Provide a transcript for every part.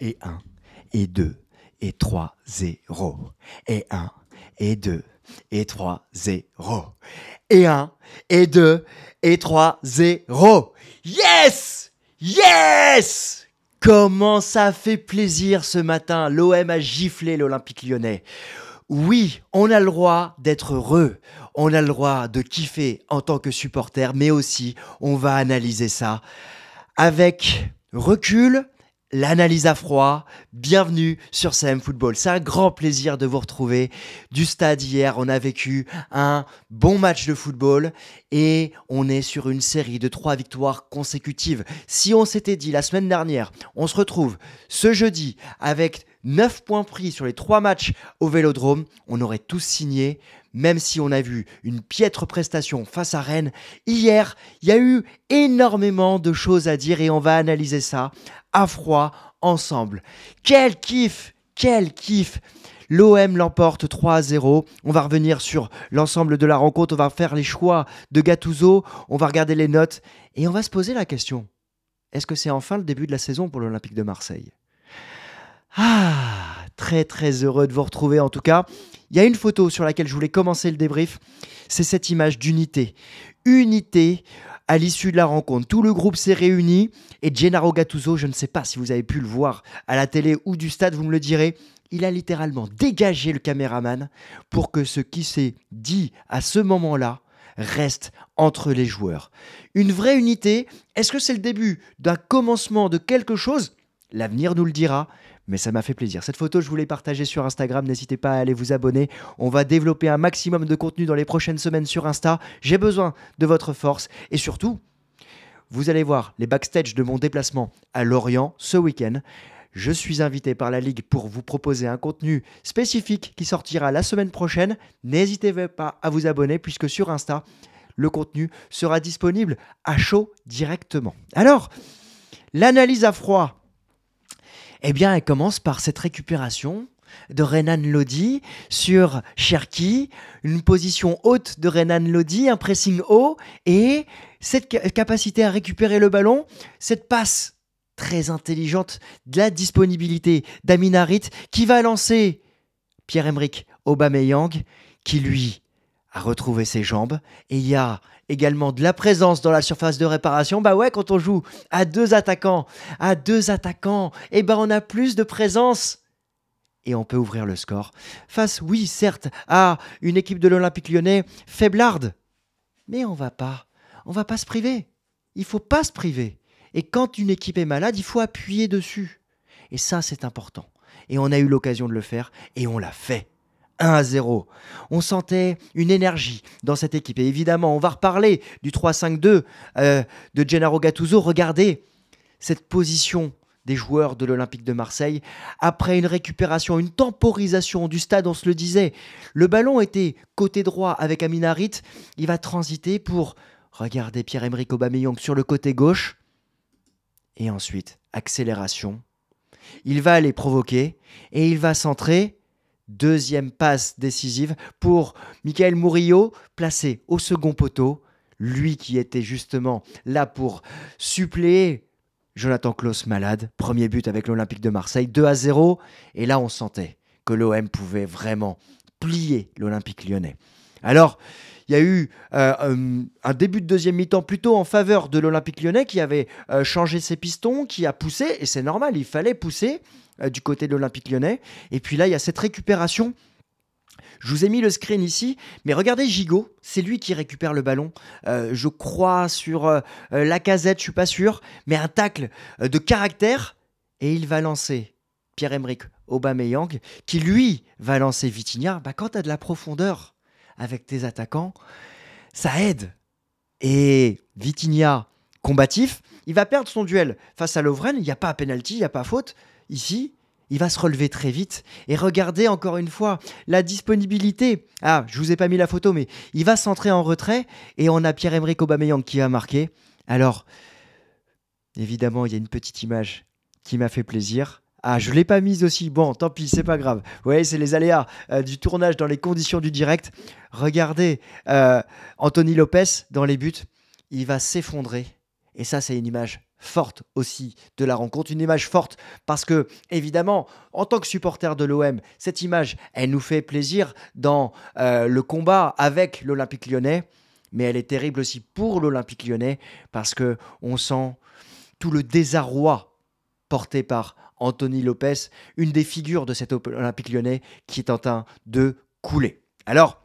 et 1 et 2 et 3, 0. Et 1 et 2 et 3, 0. Et 1 et 2 et 3, 0. Yes! Yes! Comment ça fait plaisir ce matin. L'OM a giflé l'Olympique lyonnais. Oui, on a le droit d'être heureux, on a le droit de kiffer en tant que supporter, mais aussi on va analyser ça avec recul, l'analyse à froid. Bienvenue sur CM Football. C'est un grand plaisir de vous retrouver. Du stade hier, on a vécu un bon match de football et on est sur une série de trois victoires consécutives. Si on s'était dit la semaine dernière, on se retrouve ce jeudi avec 9 points pris sur les 3 matchs au Vélodrome, on aurait tous signé, même si on a vu une piètre prestation face à Rennes. Hier, il y a eu énormément de choses à dire et on va analyser ça à froid ensemble. Quel kiff Quel kiff L'OM l'emporte 3 0. On va revenir sur l'ensemble de la rencontre, on va faire les choix de Gattuso, on va regarder les notes et on va se poser la question. Est-ce que c'est enfin le début de la saison pour l'Olympique de Marseille ah, très très heureux de vous retrouver en tout cas. Il y a une photo sur laquelle je voulais commencer le débrief, c'est cette image d'unité. Unité à l'issue de la rencontre. Tout le groupe s'est réuni et Gennaro Gattuso, je ne sais pas si vous avez pu le voir à la télé ou du stade, vous me le direz, il a littéralement dégagé le caméraman pour que ce qui s'est dit à ce moment-là reste entre les joueurs. Une vraie unité, est-ce que c'est le début d'un commencement de quelque chose L'avenir nous le dira, mais ça m'a fait plaisir. Cette photo, je voulais partager sur Instagram. N'hésitez pas à aller vous abonner. On va développer un maximum de contenu dans les prochaines semaines sur Insta. J'ai besoin de votre force et surtout, vous allez voir les backstage de mon déplacement à Lorient ce week-end. Je suis invité par la Ligue pour vous proposer un contenu spécifique qui sortira la semaine prochaine. N'hésitez pas à vous abonner puisque sur Insta, le contenu sera disponible à chaud directement. Alors, l'analyse à froid eh bien, elle commence par cette récupération de Renan Lodi sur Cherki, une position haute de Renan Lodi, un pressing haut et cette capacité à récupérer le ballon, cette passe très intelligente de la disponibilité d'Amin qui va lancer Pierre-Emerick Aubameyang qui lui à retrouver ses jambes. Et il y a également de la présence dans la surface de réparation. Bah ouais, quand on joue à deux attaquants, à deux attaquants, eh ben on a plus de présence. Et on peut ouvrir le score. Face, oui, certes, à une équipe de l'Olympique lyonnais faiblarde. Mais on va pas. On va pas se priver. Il faut pas se priver. Et quand une équipe est malade, il faut appuyer dessus. Et ça, c'est important. Et on a eu l'occasion de le faire, et on l'a fait. 1 à 0. On sentait une énergie dans cette équipe. Et évidemment, on va reparler du 3-5-2 euh, de Gennaro Gattuso. Regardez cette position des joueurs de l'Olympique de Marseille. Après une récupération, une temporisation du stade, on se le disait, le ballon était côté droit avec Aminarit. Il va transiter pour regarder Pierre-Emerick Aubameyang sur le côté gauche. Et ensuite, accélération. Il va aller provoquer et il va centrer. Deuxième passe décisive pour Michael Murillo, placé au second poteau. Lui qui était justement là pour suppléer Jonathan Klaus malade. Premier but avec l'Olympique de Marseille, 2 à 0. Et là, on sentait que l'OM pouvait vraiment plier l'Olympique lyonnais. Alors, il y a eu euh, euh, un début de deuxième mi-temps plutôt en faveur de l'Olympique lyonnais qui avait euh, changé ses pistons, qui a poussé, et c'est normal, il fallait pousser. Euh, du côté de l'Olympique lyonnais. Et puis là, il y a cette récupération je vous ai mis le screen ici, mais regardez Gigot, c'est lui qui récupère le ballon. Euh, je crois sur euh, la casette, je suis pas sûr, mais un tacle de caractère et il va lancer Pierre-Emerick Aubameyang, qui lui va lancer Vitinha. Bah, quand tu as de la profondeur avec tes attaquants, ça aide. Et Vitinha, combatif, il va perdre son duel face à Lovren. Il n'y a pas penalty, il n'y a pas faute ici, il va se relever très vite. Et regardez encore une fois la disponibilité. Ah, je vous ai pas mis la photo, mais il va s'entrer en retrait et on a Pierre-Emerick Aubameyang qui va marquer. Alors, évidemment, il y a une petite image qui m'a fait plaisir. Ah, je l'ai pas mise aussi. Bon, tant pis, c'est pas grave. Vous voyez, c'est les aléas euh, du tournage dans les conditions du direct. Regardez euh, Anthony Lopez dans les buts, il va s'effondrer. Et ça, c'est une image forte aussi de la rencontre, une image forte parce que évidemment, en tant que supporter de l'OM, cette image, elle nous fait plaisir dans euh, le combat avec l'Olympique lyonnais, mais elle est terrible aussi pour l'Olympique lyonnais parce que on sent tout le désarroi porté par Anthony Lopez, une des figures de cet Olympique lyonnais qui est en train de couler. Alors,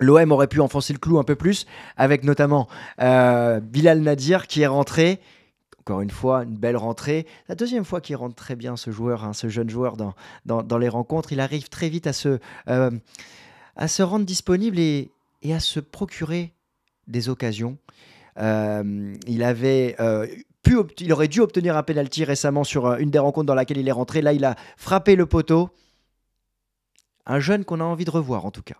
l'OM aurait pu enfoncer le clou un peu plus avec notamment euh, Bilal Nadir qui est rentré encore une fois, une belle rentrée. La deuxième fois qu'il rentre très bien ce joueur, hein, ce jeune joueur dans, dans, les rencontres, il arrive très vite à se, euh, à se rendre disponible et, et, à se procurer des occasions. Euh, il avait euh, il aurait dû obtenir un penalty récemment sur une des rencontres dans laquelle il est rentré. Là, il a frappé le poteau. Un jeune qu'on a envie de revoir en tout cas.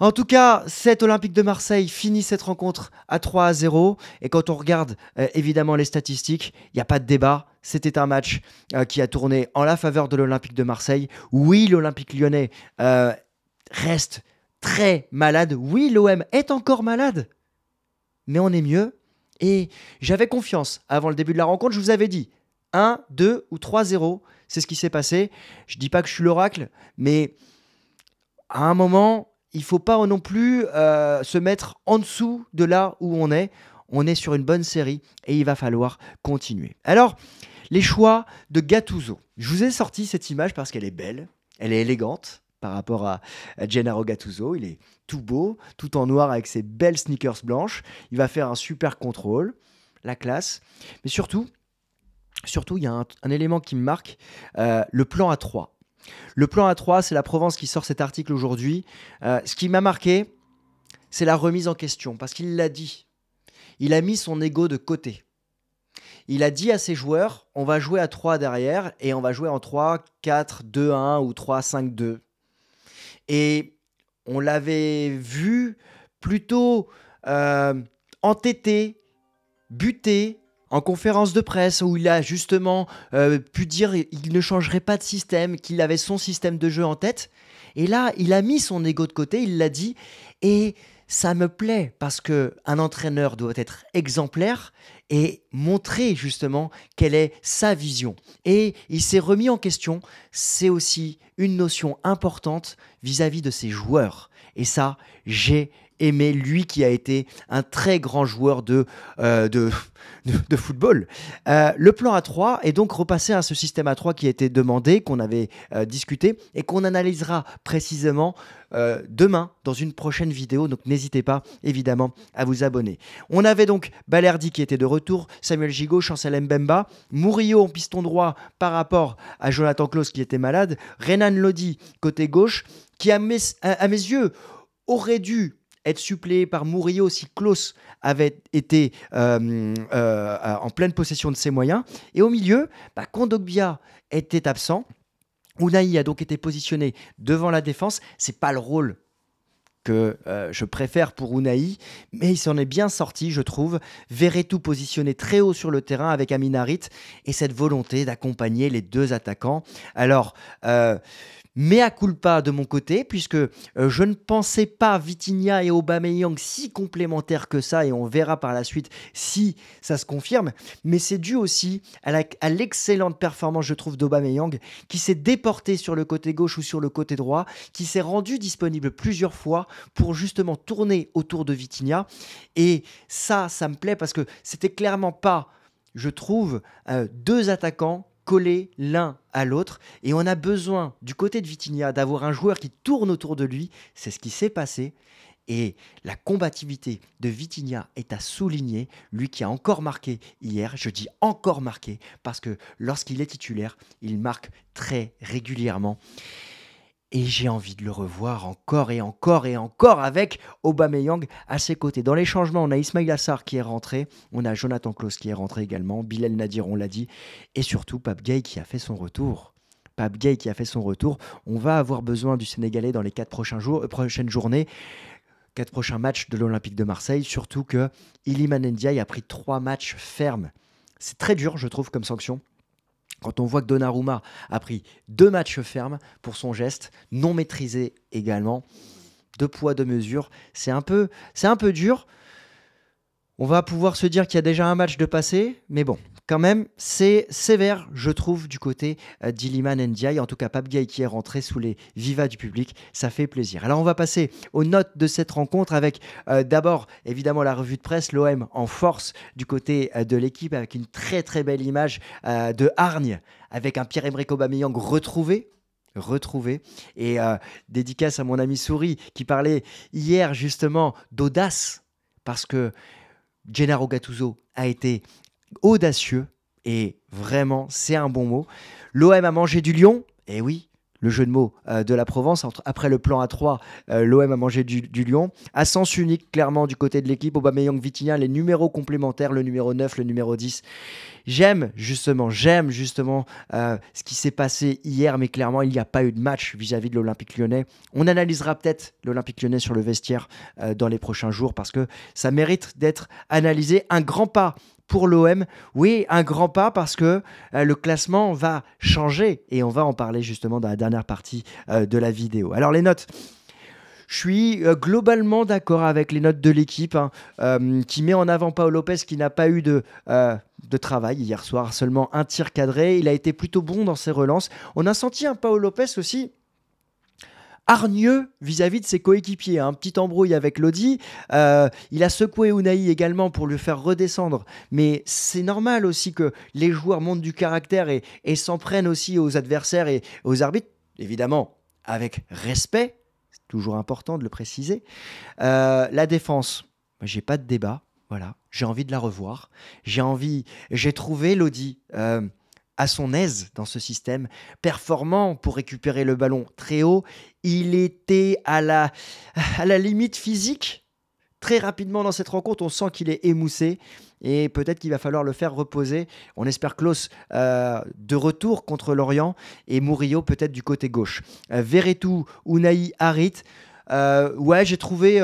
En tout cas, cet Olympique de Marseille finit cette rencontre à 3 à 0. Et quand on regarde euh, évidemment les statistiques, il n'y a pas de débat. C'était un match euh, qui a tourné en la faveur de l'Olympique de Marseille. Oui, l'Olympique lyonnais euh, reste très malade. Oui, l'OM est encore malade. Mais on est mieux. Et j'avais confiance avant le début de la rencontre. Je vous avais dit 1, 2 ou 3-0. C'est ce qui s'est passé. Je ne dis pas que je suis l'oracle, mais à un moment, il faut pas non plus euh, se mettre en dessous de là où on est. On est sur une bonne série et il va falloir continuer. Alors, les choix de Gattuso. Je vous ai sorti cette image parce qu'elle est belle, elle est élégante par rapport à Gennaro Gattuso. Il est tout beau, tout en noir avec ses belles sneakers blanches. Il va faire un super contrôle, la classe. Mais surtout, surtout, il y a un, élément qui me marque, euh, le plan à 3. Le plan A3, c'est la Provence qui sort cet article aujourd'hui. Euh, ce qui m'a marqué, c'est la remise en question, parce qu'il l'a dit. Il a mis son ego de côté. Il a dit à ses joueurs, on va jouer à 3 derrière, et on va jouer en 3, 4, 2, 1 ou 3, 5, 2. Et on l'avait vu plutôt euh, entêté, buté, en conférence de presse où il a justement euh, pu dire qu'il ne changerait pas de système, qu'il avait son système de jeu en tête. Et là, il a mis son ego de côté, il l'a dit, et ça me plaît parce que un entraîneur doit être exemplaire et montrer justement quelle est sa vision. Et il s'est remis en question, c'est aussi une notion importante vis-à-vis -vis de ses joueurs. Et ça, j'ai Aimé, lui qui a été un très grand joueur de, euh, de, football. Euh, le plan à 3 est donc repassé à ce système à 3 qui a été demandé, qu'on avait euh, discuté et qu'on analysera précisément demain dans une prochaine vidéo. Donc n'hésitez pas évidemment à vous abonner. On avait donc Balerdi qui était de retour, Samuel Gigot, Chancel Mbemba, Murillo en piston droit par rapport à Jonathan Klaus qui était malade, Renan Lodi côté gauche qui à mes yeux aurait dû être suppléé par Murillo si Klaus avait été euh, euh, en pleine possession de ses moyens. Et au milieu, bah, Kondogbia était absent. Unai a donc été positionné devant la défense. C'est pas le rôle que euh, je préfère pour Unai, mais il s'en est bien sorti, je trouve. Verretou positionné très haut sur le terrain avec Aminarit et cette volonté d'accompagner les deux attaquants. Alors, mais à culpa de mon côté, puisque euh, je ne pensais pas Vitinha et Aubameyang si complémentaires que ça, et on verra par la suite si ça se confirme, mais c'est dû aussi à l'excellente performance, je trouve, d'Aubameyang, qui s'est déporté sur le côté gauche ou sur le côté droit, qui s'est rendu disponible plusieurs fois pour justement tourner autour de Vitinha, et ça, ça me plaît parce que c'était clairement pas je trouve euh, deux attaquants collés l'un à l'autre et on a besoin du côté de Vitinha d'avoir un joueur qui tourne autour de lui. C'est ce qui s'est passé. Et la combativité de Vitinha est à souligner, lui qui a encore marqué hier, je dis encore marqué, parce que lorsqu'il est titulaire, il marque très régulièrement. Et j'ai envie de le revoir encore et encore et encore avec Aubameyang à ses côtés. Dans les changements, on a Ismail Assar qui est rentré, on a Jonathan Klaus qui est rentré également, Bilal Nadir, on l'a dit, et surtout Pape Gay qui a fait son retour. Pape Gay qui a fait son retour. On va avoir besoin du Sénégalais dans les quatre prochains jours, euh, prochaines journées quatre prochains matchs de l'Olympique de Marseille, surtout que Iliman Ndiaye a pris trois matchs fermes. C'est très dur, je trouve, comme sanction. Quand on voit que Donnarumma a pris deux matchs fermes pour son geste, non maîtrisé également, deux poids, deux mesures, c'est un peu, c'est un peu dur. On va pouvoir se dire qu'il y a déjà un match de passé, mais bon, quand même, c'est sévère, je trouve, du côté euh, d'Iliman Ndiaye. En tout cas, Pape Gay qui est rentré sous les vivas du public, ça fait plaisir. Alors, on va passer aux notes de cette rencontre avec euh, d'abord, évidemment, la revue de presse, l'OM en force du côté euh, de l'équipe, avec une très très belle image de Hargne, avec un Pierre-Emerick Aubameyang retrouvé retrouvé. Et dédicace à mon ami Souris qui parlait hier justement d'audace, parce que Gennaro Gattuso a été audacieux et vraiment, c'est un bon mot. L'OM a mangé du lion, et eh oui, le jeu de mots euh, de la Provence. Entre, après le plan A3, euh, l'OM a mangé du, du, lion. À sens unique, clairement, du côté de l'équipe, Aubameyang, Vitinha, les numéros complémentaires, le numéro 9, le numéro 10. J'aime justement, j'aime justement euh, ce qui s'est passé hier, mais clairement, il n'y a pas eu de match vis à -vis de l'Olympique lyonnais. On analysera peut-être l'Olympique lyonnais sur le vestiaire dans les prochains jours parce que ça mérite d'être analysé. Un grand pas pour l'OM. Oui, un grand pas parce que euh, le classement va changer et on va en parler justement dans la dernière partie euh, de la vidéo. Alors les notes. Je suis euh, globalement d'accord avec les notes de l'équipe hein, qui met en avant Paolo Lopez qui n'a pas eu de, de travail hier soir, seulement un tir cadré. Il a été plutôt bon dans ses relances. On a senti un Paolo Lopez aussi hargneux vis-à-vis de ses coéquipiers. Un hein. petit embrouille avec Lodi. Euh, il a secoué Unai également pour le faire redescendre. Mais c'est normal aussi que les joueurs montent du caractère et, s'en prennent aussi aux adversaires et aux arbitres. Évidemment, avec respect. C'est toujours important de le préciser. Euh, la défense, j'ai pas de débat. Voilà, j'ai envie de la revoir. J'ai envie, j'ai trouvé Lodi euh, à son aise dans ce système, performant pour récupérer le ballon très haut il était à la, à la limite physique. Très rapidement dans cette rencontre, on sent qu'il est émoussé et peut-être qu'il va falloir le faire reposer. On espère Klaus euh, de retour contre l'Orient et Murillo peut-être du côté gauche. Euh, Veretout, Unai, Harit. Euh, ouais, j'ai trouvé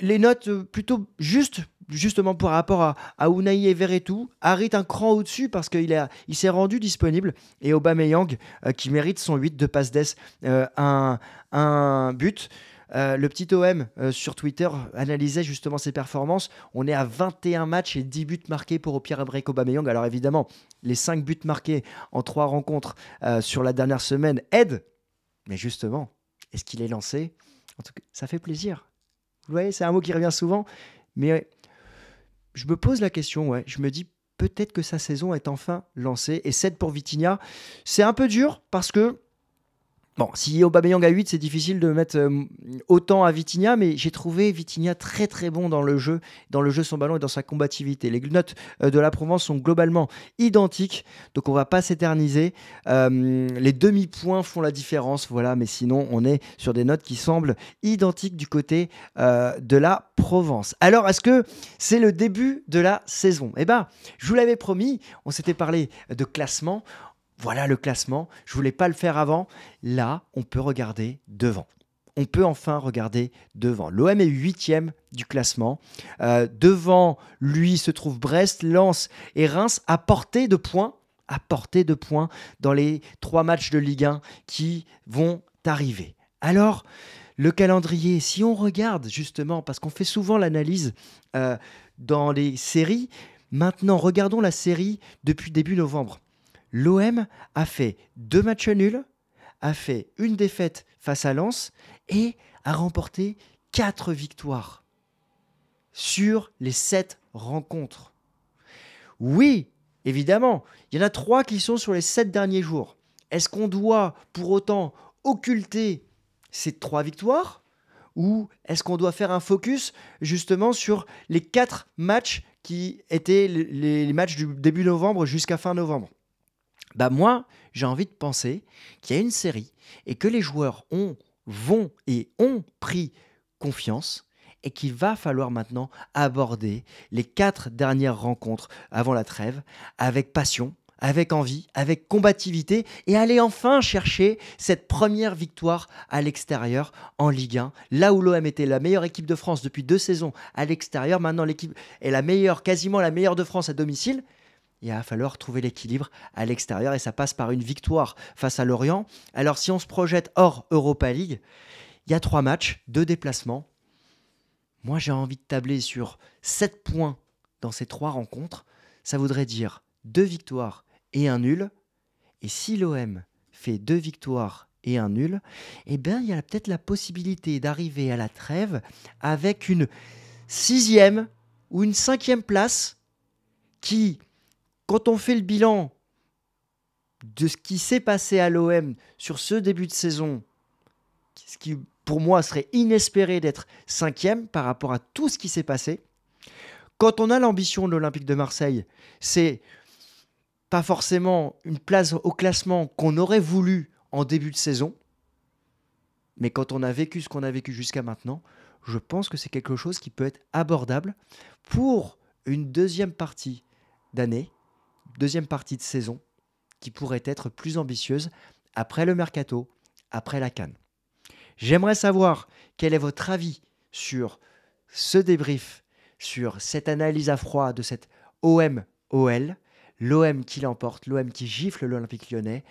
les notes plutôt justes justement par rapport à, à Unai et tout, Harit un cran au-dessus parce qu'il il s'est rendu disponible. Et Aubameyang, euh, qui mérite son 8 de passe d'ess, euh, un, but. Euh, le petit OM sur Twitter analysait justement ses performances. On est à 21 matchs et 10 buts marqués pour Pierre Emerick Aubameyang. Alors évidemment, les 5 buts marqués en 3 rencontres sur la dernière semaine aident. Mais justement, est-ce qu'il est lancé En tout cas, ça fait plaisir. Vous voyez, c'est un mot qui revient souvent. Mais je me pose la question, ouais. Je me dis peut-être que sa saison est enfin lancée. Et 7 pour Vitinha, c'est un peu dur parce que. Bon, si Aubameyang a 8, c'est difficile de mettre euh, autant à Vitinha, mais j'ai trouvé Vitinha très très bon dans le jeu, dans le jeu son ballon et dans sa combativité. Les notes euh, de la Provence sont globalement identiques, donc on va pas s'éterniser. Euh, les demi-points font la différence, voilà, mais sinon on est sur des notes qui semblent identiques du côté de la Provence. Alors, est-ce que c'est le début de la saison Eh bien, je vous l'avais promis, on s'était parlé de classement. Voilà le classement. Je voulais pas le faire avant. Là, on peut regarder devant on peut enfin regarder devant. L'OM est huitième du classement. Euh, devant lui se trouvent Brest, Lens et Reims à portée de points, à portée de points dans les trois matchs de Ligue 1 qui vont arriver. Alors, le calendrier, si on regarde justement, parce qu'on fait souvent l'analyse euh, dans les séries, maintenant regardons la série depuis début novembre. L'OM a fait deux matchs nuls, a fait une défaite face à Lens et a remporté quatre victoires sur les sept rencontres. Oui, évidemment, il y en a trois qui sont sur les sept derniers jours. Est-ce qu'on doit pour autant occulter ces trois victoires Ou est-ce qu'on doit faire un focus justement sur les quatre matchs qui étaient les, matchs du début novembre jusqu'à fin novembre bah moi, j'ai envie de penser qu'il y a une série et que les joueurs ont, vont et ont pris confiance et qu'il va falloir maintenant aborder les quatre dernières rencontres avant la trêve avec passion, avec envie, avec combativité et aller enfin chercher cette première victoire à l'extérieur en Ligue 1, là où l'OM était la meilleure équipe de France depuis deux saisons à l'extérieur. Maintenant, l'équipe est la meilleure, quasiment la meilleure de France à domicile. Il va falloir trouver l'équilibre à l'extérieur et ça passe par une victoire face à l'Orient. Alors si on se projette hors Europa League, il y a trois matchs, deux déplacements. Moi j'ai envie de tabler sur sept points dans ces trois rencontres. Ça voudrait dire deux victoires et un nul. Et si l'OM fait deux victoires et un nul, eh bien, il y a peut-être la possibilité d'arriver à la trêve avec une sixième ou une cinquième place qui, quand on fait le bilan de ce qui s'est passé à l'OM sur ce début de saison, ce qui pour moi serait inespéré d'être cinquième par rapport à tout ce qui s'est passé, quand on a l'ambition de l'Olympique de Marseille, c'est pas forcément une place au classement qu'on aurait voulu en début de saison, mais quand on a vécu ce qu'on a vécu jusqu'à maintenant, je pense que c'est quelque chose qui peut être abordable pour une deuxième partie d'année, deuxième partie de saison, qui pourrait être plus ambitieuse après le mercato, après la Cannes. J'aimerais savoir quel est votre avis sur ce débrief, sur cette analyse à froid de cette OM-OL l'OM qui l'emporte, l'OM qui gifle l'Olympique lyonnais.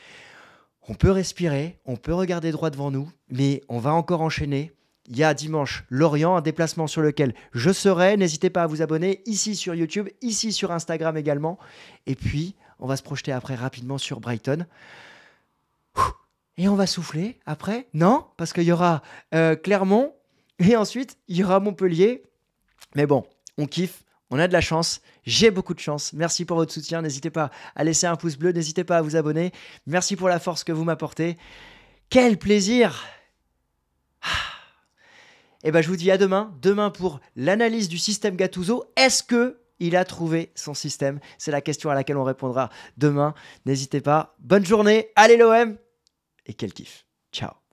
On peut respirer, on peut regarder droit devant nous, mais on va encore enchaîner. Il y a dimanche Lorient, un déplacement sur lequel je serai. N'hésitez pas à vous abonner ici sur YouTube, ici sur Instagram également. Et puis, on va se projeter après rapidement sur Brighton. Et on va souffler après Non Parce qu'il y aura euh, Clermont et ensuite il y aura Montpellier. Mais bon, on kiffe. On a de la chance, j'ai beaucoup de chance. Merci pour votre soutien, n'hésitez pas à laisser un pouce bleu, n'hésitez pas à vous abonner. Merci pour la force que vous m'apportez. Quel plaisir ah. Et eh ben je vous dis à demain, demain pour l'analyse du système Gattuso. Est-ce que il a trouvé son système C'est la question à laquelle on répondra demain. N'hésitez pas. Bonne journée, allez l'OM et quel kiff. Ciao.